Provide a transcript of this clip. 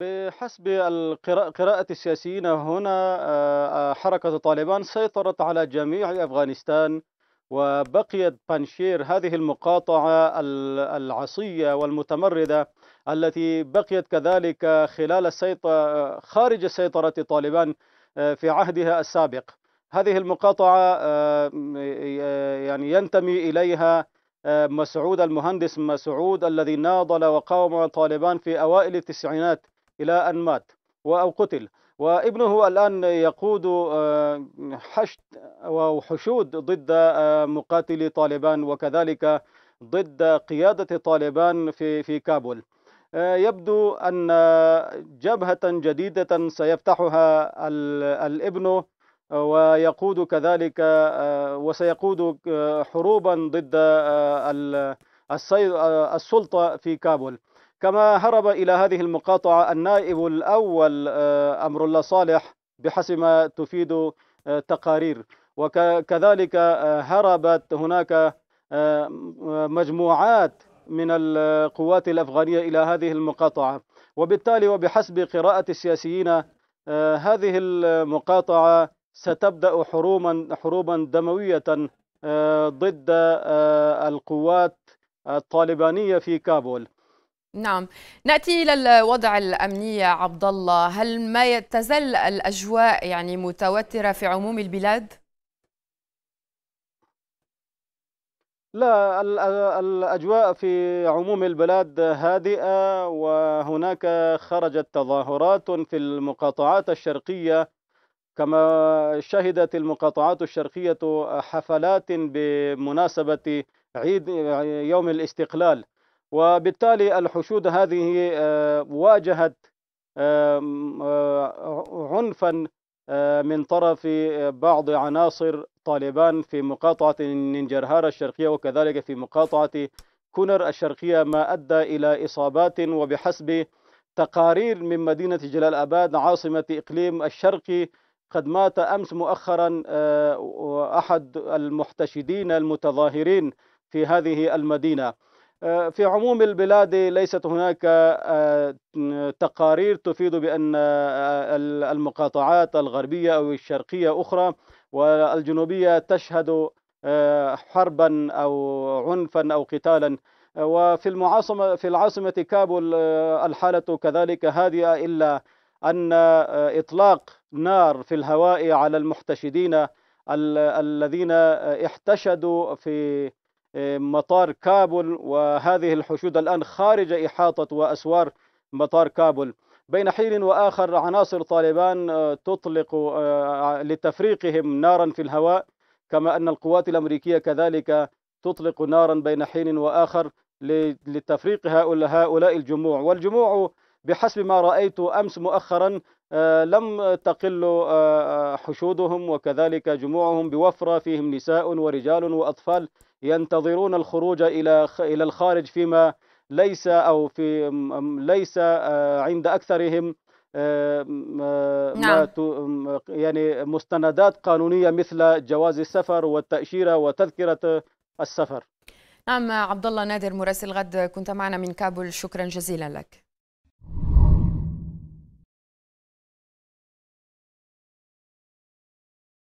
بحسب القراءة قراءة السياسيين هنا آه، آه، حركة طالبان سيطرت على جميع أفغانستان وبقيت بانشير هذه المقاطعة العصية والمتمردة التي بقيت كذلك خلال السيطرة خارج سيطرة طالبان آه، في عهدها السابق هذه المقاطعة يعني ينتمي إليها مسعود المهندس مسعود الذي ناضل وقاوم طالبان في أوائل التسعينات إلى أن مات أو قتل وابنه الآن يقود آه، حشد وحشود ضد آه، مقاتلي طالبان وكذلك ضد قيادة طالبان في في كابول آه، يبدو أن جبهة جديدة سيفتحها الابن ويقود كذلك وسيقود حروبا ضد السلطة في كابول كما هرب إلى هذه المقاطعة النائب الأول آه، أمر الله صالح بحسب ما تفيد آه، تقارير وكذلك آه، هربت هناك مجموعات من القوات الأفغانية إلى هذه المقاطعة وبالتالي وبحسب قراءة السياسيين هذه المقاطعة ستبدأ حروما حروبا دموية ضد القوات الطالبانية في كابول نعم ناتي الى الوضع الامني عبد الله هل ما تزال الاجواء يعني متوتره في عموم البلاد لا الأجواء في عموم البلاد هادئة وهناك خرجت تظاهرات في المقاطعات الشرقية كما شهدت المقاطعات الشرقية حفلات بمناسبة عيد يوم الاستقلال وبالتالي الحشود هذه آه، واجهت آه، آه، عنفا من طرف بعض عناصر طالبان في مقاطعة ننجرهار الشرقية وكذلك في مقاطعة كونر الشرقية ما أدى إلى إصابات وبحسب تقارير من مدينة جلال أباد عاصمة إقليم الشرقي قد مات أمس مؤخرا أحد المحتشدين المتظاهرين في هذه المدينة آه، في عموم البلاد ليست هناك آه، آه، تقارير تفيد بأن المقاطعات الغربية أو الشرقية أخرى والجنوبية تشهد حربا أو عنفا أو قتالا وفي المعاصمة في العاصمة كابول الحالة كذلك هادئة إلا أن إطلاق نار في الهواء على المحتشدين الذين احتشدوا في مطار كابول وهذه الحشود الآن خارج إحاطة وأسوار مطار كابول بين حين وآخر عناصر طالبان آه، تطلق آه، لتفريقهم نارا في الهواء كما أن القوات الأمريكية كذلك تطلق نارا بين حين وآخر لتفريق هؤلاء الجموع والجموع بحسب ما رأيت أمس مؤخرا آه، لم تقل آه، آه، حشودهم وكذلك جموعهم بوفرة فيهم نساء ورجال وأطفال ينتظرون الخروج إلى إلى الخارج فيما ليس أو في ليس عند أكثرهم نعم. يعني مستندات قانونية مثل جواز السفر والتأشيرة وتذكرة السفر نعم عبد الله نادر مراسل غد كنت معنا من كابول شكرا جزيلا لك